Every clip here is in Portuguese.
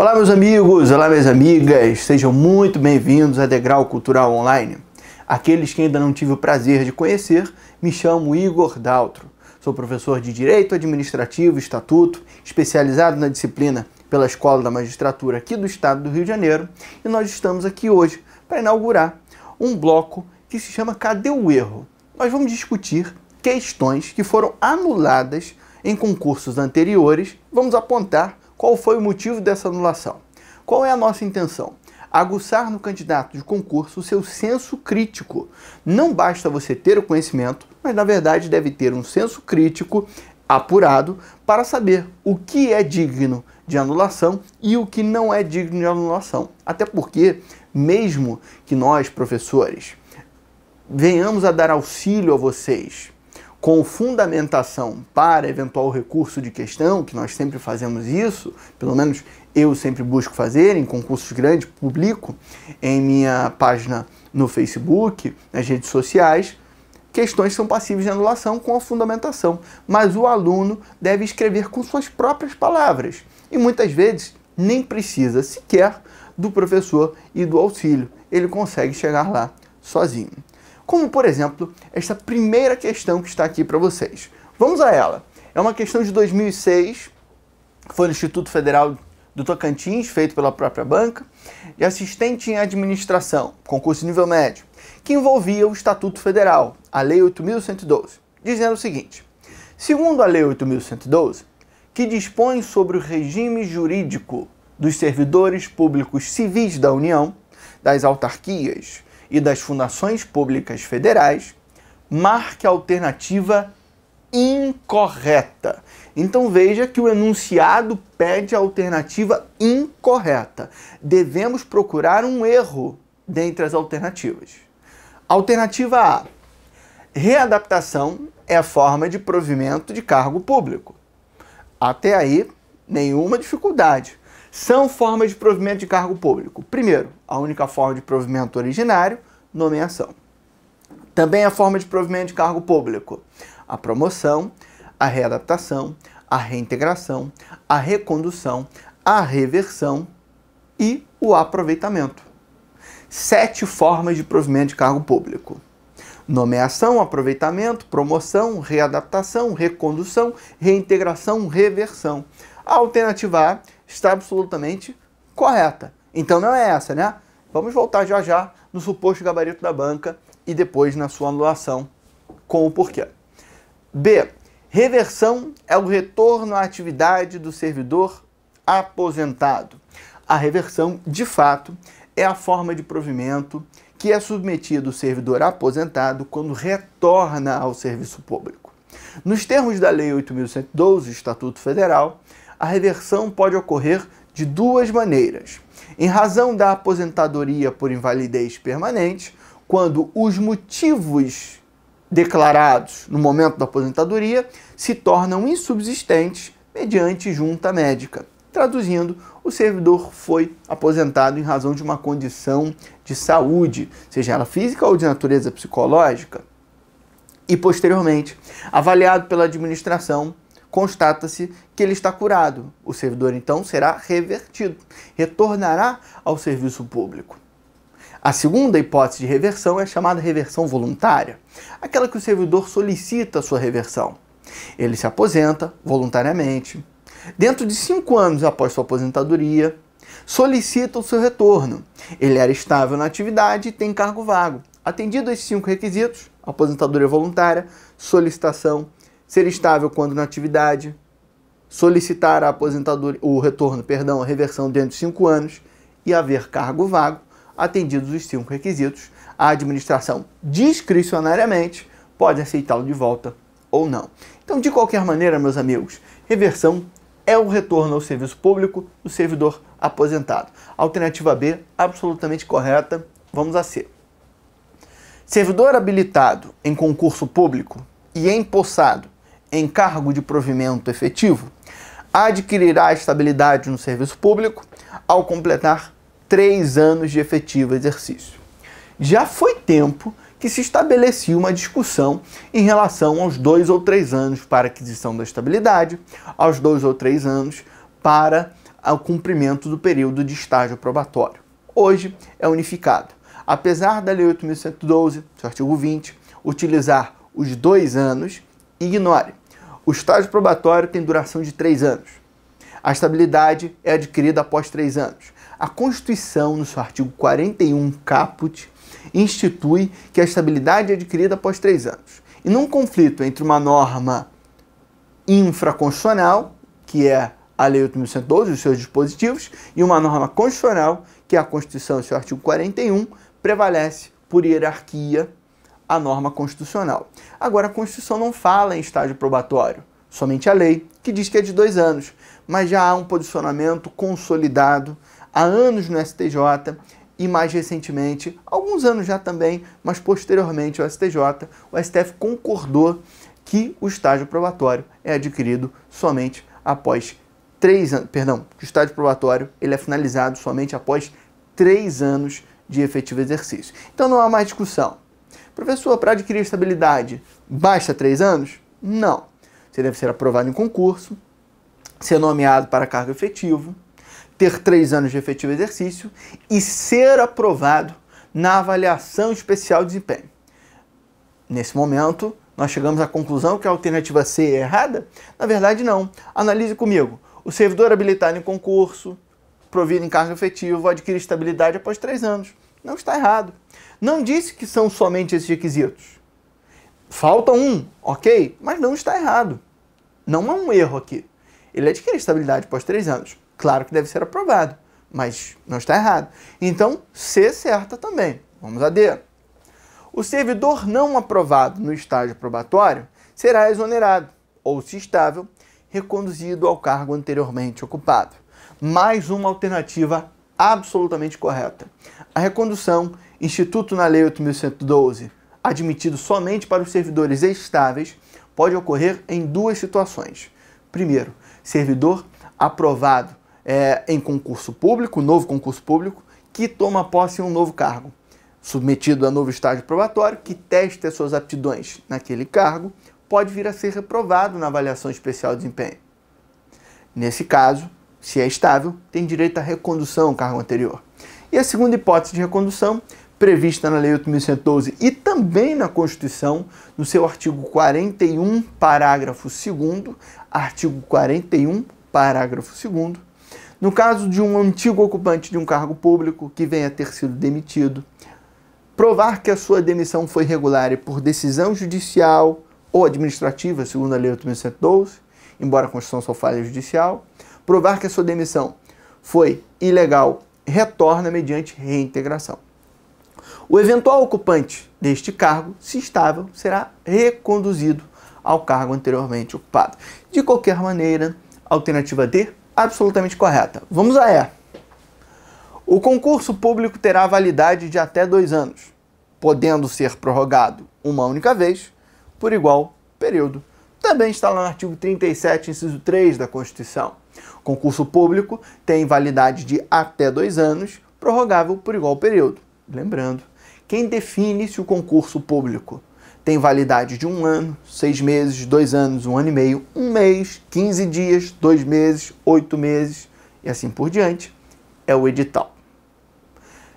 Olá, meus amigos, olá, minhas amigas, sejam muito bem-vindos a Degrau Cultural Online. Aqueles que ainda não tive o prazer de conhecer, me chamo Igor Daltro. Sou professor de Direito Administrativo e Estatuto, especializado na disciplina pela Escola da Magistratura aqui do Estado do Rio de Janeiro, e nós estamos aqui hoje para inaugurar um bloco que se chama Cadê o Erro? Nós vamos discutir questões que foram anuladas em concursos anteriores, vamos apontar qual foi o motivo dessa anulação? Qual é a nossa intenção? Aguçar no candidato de concurso o seu senso crítico. Não basta você ter o conhecimento, mas na verdade deve ter um senso crítico apurado para saber o que é digno de anulação e o que não é digno de anulação. Até porque, mesmo que nós, professores, venhamos a dar auxílio a vocês com fundamentação para eventual recurso de questão, que nós sempre fazemos isso, pelo menos eu sempre busco fazer em concursos grandes, publico em minha página no Facebook, nas redes sociais, questões são passíveis de anulação com a fundamentação, mas o aluno deve escrever com suas próprias palavras e muitas vezes nem precisa sequer do professor e do auxílio, ele consegue chegar lá sozinho como por exemplo esta primeira questão que está aqui para vocês. Vamos a ela. É uma questão de 2006, foi no Instituto Federal do Tocantins, feito pela própria banca, de assistente em administração, concurso nível médio, que envolvia o Estatuto Federal, a Lei 8.112, dizendo o seguinte: segundo a Lei 8.112, que dispõe sobre o regime jurídico dos servidores públicos civis da União, das autarquias, e das fundações públicas federais, marque a alternativa incorreta. Então veja que o enunciado pede a alternativa incorreta. Devemos procurar um erro dentre as alternativas. Alternativa A. Readaptação é a forma de provimento de cargo público. Até aí, nenhuma dificuldade são formas de provimento de cargo público. Primeiro, a única forma de provimento originário, nomeação. Também a forma de provimento de cargo público, a promoção, a readaptação, a reintegração, a recondução, a reversão e o aproveitamento. Sete formas de provimento de cargo público: nomeação, aproveitamento, promoção, readaptação, recondução, reintegração, reversão. A alternativa A está absolutamente correta. Então não é essa, né? Vamos voltar já já no suposto gabarito da banca e depois na sua anulação com o porquê. B. Reversão é o retorno à atividade do servidor aposentado. A reversão, de fato, é a forma de provimento que é submetido o servidor aposentado quando retorna ao serviço público. Nos termos da Lei 8.112, Estatuto Federal, a reversão pode ocorrer de duas maneiras. Em razão da aposentadoria por invalidez permanente, quando os motivos declarados no momento da aposentadoria se tornam insubsistentes mediante junta médica. Traduzindo, o servidor foi aposentado em razão de uma condição de saúde, seja ela física ou de natureza psicológica, e posteriormente avaliado pela administração constata-se que ele está curado. O servidor então será revertido, retornará ao serviço público. A segunda hipótese de reversão é chamada reversão voluntária, aquela que o servidor solicita a sua reversão. Ele se aposenta voluntariamente. Dentro de cinco anos após sua aposentadoria, solicita o seu retorno. Ele era estável na atividade e tem cargo vago. Atendido esses cinco requisitos, aposentadoria voluntária, solicitação ser estável quando na atividade, solicitar a aposentadoria, o retorno, perdão, a reversão dentro de cinco anos e haver cargo vago, atendidos os cinco requisitos, a administração discricionariamente pode aceitá-lo de volta ou não. Então, de qualquer maneira, meus amigos, reversão é o retorno ao serviço público do servidor aposentado. Alternativa B, absolutamente correta. Vamos a C. Servidor habilitado em concurso público e empossado em cargo de provimento efetivo adquirirá estabilidade no serviço público ao completar três anos de efetivo exercício. Já foi tempo que se estabelecia uma discussão em relação aos dois ou três anos para aquisição da estabilidade, aos dois ou três anos para o cumprimento do período de estágio probatório. Hoje é unificado. Apesar da Lei 8.112, seu artigo 20, utilizar os dois anos, ignore o estágio probatório tem duração de três anos. A estabilidade é adquirida após três anos. A Constituição, no seu artigo 41 caput, institui que a estabilidade é adquirida após três anos. E num conflito entre uma norma infraconstitucional, que é a Lei 8.112 e os seus dispositivos, e uma norma constitucional, que é a Constituição, seu artigo 41, prevalece por hierarquia a norma constitucional. Agora, a Constituição não fala em estágio probatório, somente a lei, que diz que é de dois anos, mas já há um posicionamento consolidado há anos no STJ e mais recentemente, alguns anos já também, mas posteriormente ao STJ, o STF concordou que o estágio probatório é adquirido somente após três anos, perdão, que o estágio probatório ele é finalizado somente após três anos de efetivo exercício. Então não há mais discussão. Professor, para adquirir estabilidade, basta três anos? Não. Você deve ser aprovado em concurso, ser nomeado para cargo efetivo, ter três anos de efetivo exercício e ser aprovado na avaliação especial de desempenho. Nesse momento, nós chegamos à conclusão que a alternativa C é errada? Na verdade, não. Analise comigo. O servidor habilitado em concurso, provido em cargo efetivo, adquire estabilidade após três anos. Não está errado. Não disse que são somente esses requisitos. Falta um, ok, mas não está errado. Não há é um erro aqui. Ele adquire é estabilidade após três anos. Claro que deve ser aprovado, mas não está errado. Então, C certa também. Vamos a D. O servidor não aprovado no estágio probatório será exonerado, ou se estável, reconduzido ao cargo anteriormente ocupado. Mais uma alternativa absolutamente correta. A recondução, instituto na Lei 8.112, admitido somente para os servidores estáveis, pode ocorrer em duas situações. Primeiro, servidor aprovado é, em concurso público, novo concurso público, que toma posse em um novo cargo, submetido a novo estágio probatório, que testa as suas aptidões naquele cargo, pode vir a ser reprovado na avaliação especial de desempenho. Nesse caso, se é estável, tem direito à recondução ao cargo anterior. E a segunda hipótese de recondução, prevista na Lei 8.112 e também na Constituição, no seu artigo 41, parágrafo 2, artigo 41, parágrafo 2, no caso de um antigo ocupante de um cargo público que venha a ter sido demitido, provar que a sua demissão foi regular e por decisão judicial ou administrativa, segundo a Lei 8.112, embora a Constituição só fale judicial, provar que a sua demissão foi ilegal, retorna mediante reintegração. O eventual ocupante deste cargo, se estável, será reconduzido ao cargo anteriormente ocupado. De qualquer maneira, alternativa D, absolutamente correta. Vamos a E. O concurso público terá validade de até dois anos, podendo ser prorrogado uma única vez, por igual período. Também está lá no artigo 37, inciso 3 da Constituição concurso público tem validade de até dois anos, prorrogável por igual período. Lembrando, quem define se o concurso público tem validade de um ano, seis meses, dois anos, um ano e meio, um mês, 15 dias, dois meses, oito meses e assim por diante, é o edital.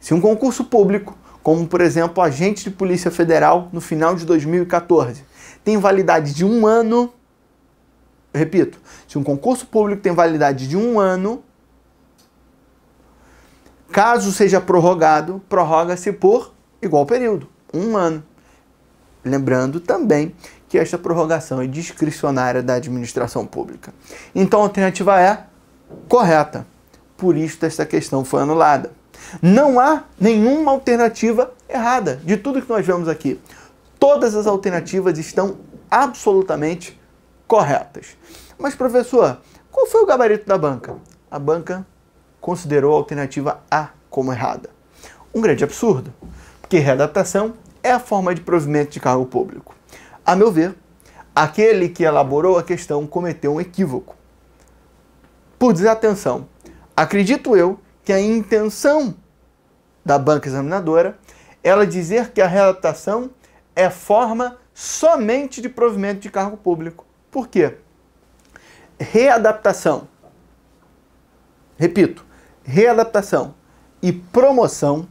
Se um concurso público, como por exemplo agente de Polícia Federal no final de 2014, tem validade de um ano, repito, se um concurso público tem validade de um ano, caso seja prorrogado, prorroga-se por igual período, um ano. Lembrando também que esta prorrogação é discricionária da administração pública. Então a alternativa é correta. Por isso esta questão foi anulada. Não há nenhuma alternativa errada de tudo que nós vemos aqui. Todas as alternativas estão absolutamente corretas. Mas, professor, qual foi o gabarito da banca? A banca considerou a alternativa A como errada. Um grande absurdo, porque readaptação é a forma de provimento de cargo público. A meu ver, aquele que elaborou a questão cometeu um equívoco. Por desatenção, acredito eu que a intenção da banca examinadora é ela dizer que a readaptação é forma somente de provimento de cargo público. Por quê? Readaptação. Repito, readaptação e promoção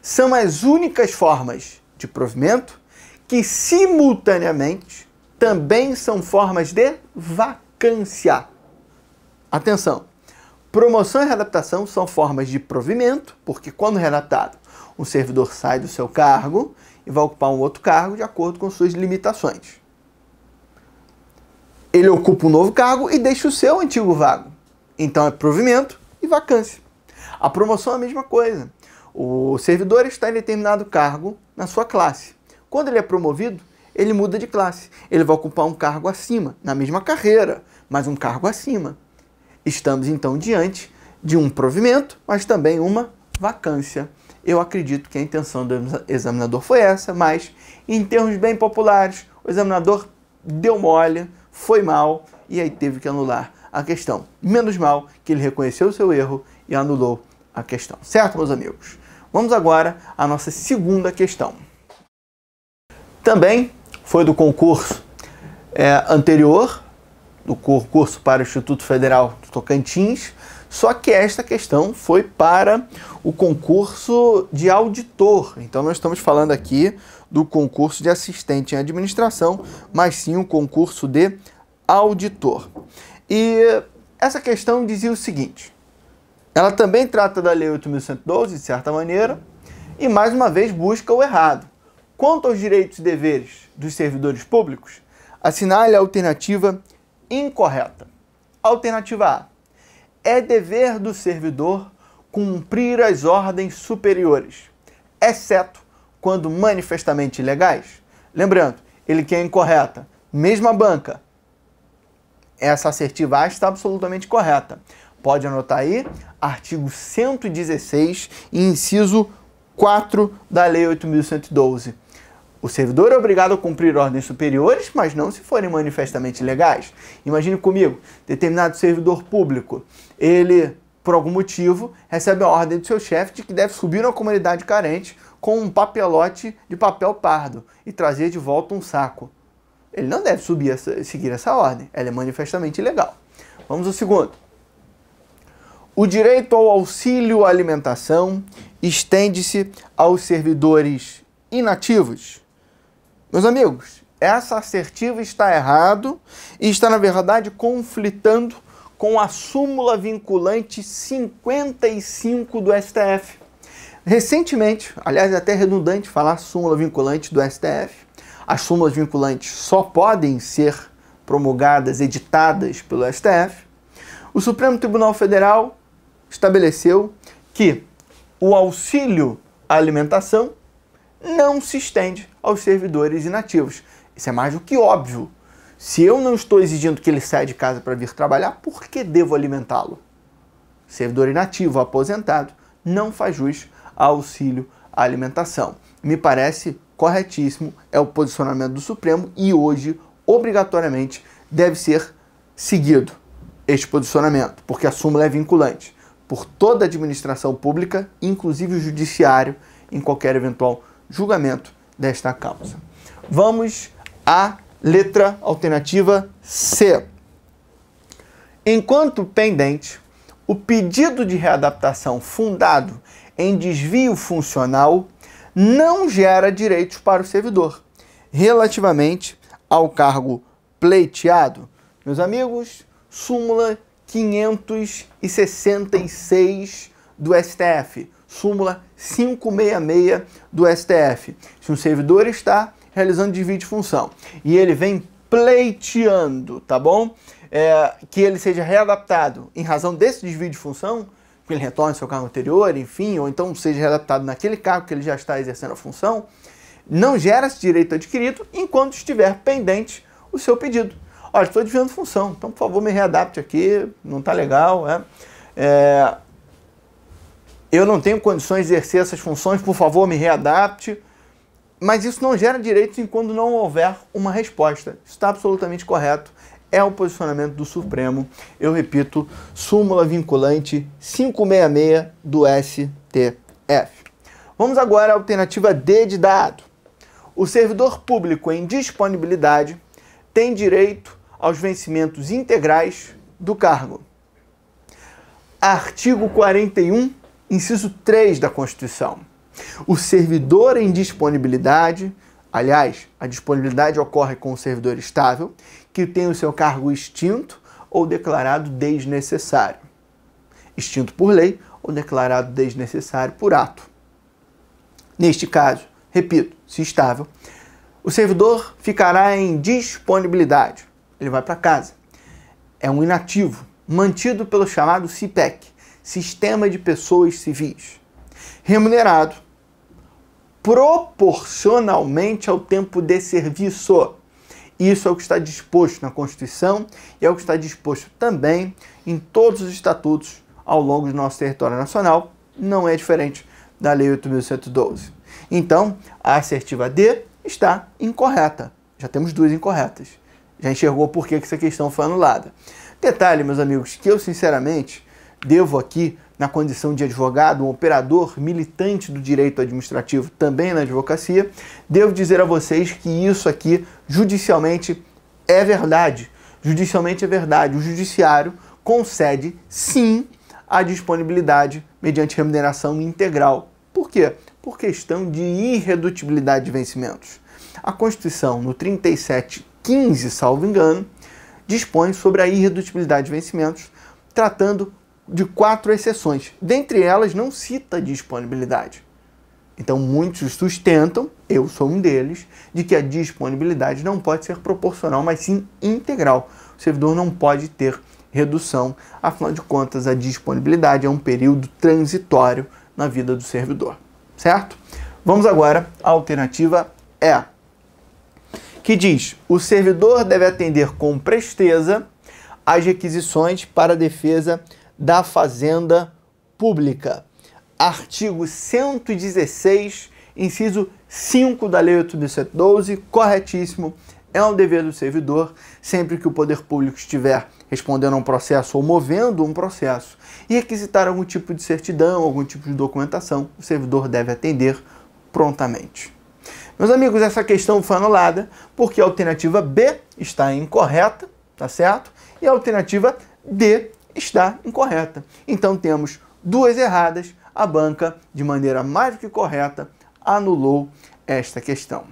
são as únicas formas de provimento que simultaneamente também são formas de vacância. Atenção. Promoção e readaptação são formas de provimento, porque quando readaptado, um servidor sai do seu cargo e vai ocupar um outro cargo de acordo com suas limitações ele ocupa um novo cargo e deixa o seu antigo vago. Então é provimento e vacância. A promoção é a mesma coisa. O servidor está em determinado cargo na sua classe. Quando ele é promovido, ele muda de classe. Ele vai ocupar um cargo acima, na mesma carreira, mas um cargo acima. Estamos então diante de um provimento, mas também uma vacância. Eu acredito que a intenção do examinador foi essa, mas em termos bem populares, o examinador deu mole foi mal e aí teve que anular a questão. Menos mal que ele reconheceu o seu erro e anulou a questão. Certo, meus amigos? Vamos agora à nossa segunda questão. Também foi do concurso é, anterior, do concurso para o Instituto Federal do Tocantins, só que esta questão foi para o concurso de auditor. Então, nós estamos falando aqui do concurso de assistente em administração, mas sim o concurso de auditor. E essa questão dizia o seguinte: ela também trata da Lei 8.112, de certa maneira, e mais uma vez busca o errado. Quanto aos direitos e deveres dos servidores públicos, assinale a alternativa incorreta. Alternativa A. É dever do servidor cumprir as ordens superiores, exceto quando manifestamente ilegais? Lembrando, ele quer é incorreta, mesma banca. Essa assertiva A está absolutamente correta. Pode anotar aí, artigo 116, inciso 4 da Lei 8.112. O servidor é obrigado a cumprir ordens superiores, mas não se forem manifestamente legais. Imagine comigo, determinado servidor público, ele, por algum motivo, recebe a ordem do seu chefe de que deve subir uma comunidade carente com um papelote de papel pardo e trazer de volta um saco. Ele não deve subir essa, seguir essa ordem, ela é manifestamente ilegal. Vamos ao segundo. O direito ao auxílio alimentação estende-se aos servidores inativos. Meus amigos, essa assertiva está errado e está, na verdade, conflitando com a súmula vinculante 55 do STF. Recentemente, aliás, é até redundante falar súmula vinculante do STF. As súmulas vinculantes só podem ser promulgadas, editadas pelo STF. O Supremo Tribunal Federal estabeleceu que o auxílio à alimentação não se estende aos servidores inativos. Isso é mais do que óbvio. Se eu não estou exigindo que ele saia de casa para vir trabalhar, por que devo alimentá-lo? Servidor inativo, aposentado, não faz jus auxílio à alimentação. Me parece corretíssimo, é o posicionamento do Supremo e hoje, obrigatoriamente, deve ser seguido este posicionamento, porque a súmula é vinculante por toda a administração pública, inclusive o judiciário, em qualquer eventual julgamento desta causa. Vamos à letra alternativa C. Enquanto pendente, o pedido de readaptação fundado em desvio funcional não gera direitos para o servidor relativamente ao cargo pleiteado. Meus amigos, súmula 566 do STF, súmula 566 do STF. Se um servidor está realizando desvio de função e ele vem pleiteando, tá bom? É, que ele seja readaptado em razão desse desvio de função, que ele retorne ao seu cargo anterior, enfim, ou então seja readaptado naquele cargo que ele já está exercendo a função, não gera esse direito adquirido enquanto estiver pendente o seu pedido. Olha, estou desviando função, então por favor me readapte aqui, não está legal. É? É, eu não tenho condições de exercer essas funções, por favor me readapte. Mas isso não gera direitos enquanto não houver uma resposta. Isso está absolutamente correto é o posicionamento do Supremo. Eu repito, súmula vinculante 566 do STF. Vamos agora à alternativa D de dado. O servidor público em disponibilidade tem direito aos vencimentos integrais do cargo. Artigo 41, inciso 3 da Constituição. O servidor em disponibilidade, aliás, a disponibilidade ocorre com o servidor estável, que tem o seu cargo extinto ou declarado desnecessário. Extinto por lei ou declarado desnecessário por ato. Neste caso, repito, se estável, o servidor ficará em disponibilidade. Ele vai para casa. É um inativo, mantido pelo chamado CIPEC, Sistema de Pessoas Civis. Remunerado proporcionalmente ao tempo de serviço. Isso é o que está disposto na Constituição e é o que está disposto também em todos os estatutos ao longo do nosso território nacional. Não é diferente da Lei 8.112. Então, a assertiva D está incorreta. Já temos duas incorretas. Já enxergou por que essa questão foi anulada. Detalhe, meus amigos, que eu sinceramente devo aqui na condição de advogado, um operador militante do direito administrativo também na advocacia, devo dizer a vocês que isso aqui judicialmente é verdade. Judicialmente é verdade. O judiciário concede sim a disponibilidade mediante remuneração integral. Por quê? Por questão de irredutibilidade de vencimentos. A Constituição, no 3715, salvo engano, dispõe sobre a irredutibilidade de vencimentos, tratando de quatro exceções. Dentre elas, não cita disponibilidade. Então, muitos sustentam, eu sou um deles, de que a disponibilidade não pode ser proporcional, mas sim integral. O servidor não pode ter redução, afinal de contas, a disponibilidade é um período transitório na vida do servidor, certo? Vamos agora à alternativa E, é, que diz: o servidor deve atender com presteza as requisições para defesa da Fazenda Pública. Artigo 116, inciso 5 da Lei 8.712, corretíssimo, é um dever do servidor, sempre que o poder público estiver respondendo a um processo ou movendo um processo, e requisitar algum tipo de certidão, algum tipo de documentação, o servidor deve atender prontamente. Meus amigos, essa questão foi anulada porque a alternativa B está incorreta, tá certo? E a alternativa D está incorreta. Então temos duas erradas, a banca, de maneira mais do que correta, anulou esta questão.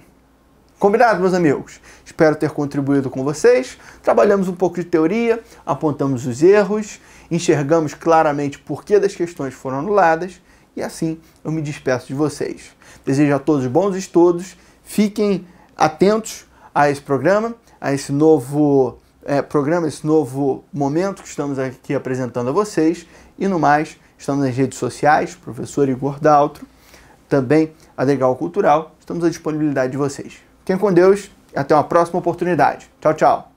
Combinado, meus amigos? Espero ter contribuído com vocês. Trabalhamos um pouco de teoria, apontamos os erros, enxergamos claramente por que das questões foram anuladas e assim eu me despeço de vocês. Desejo a todos bons estudos, fiquem atentos a esse programa, a esse novo é, programa, esse novo momento que estamos aqui apresentando a vocês. E no mais, estamos nas redes sociais, professor Igor Daltro, também a Legal Cultural. Estamos à disponibilidade de vocês. Fiquem com Deus e até uma próxima oportunidade. Tchau, tchau.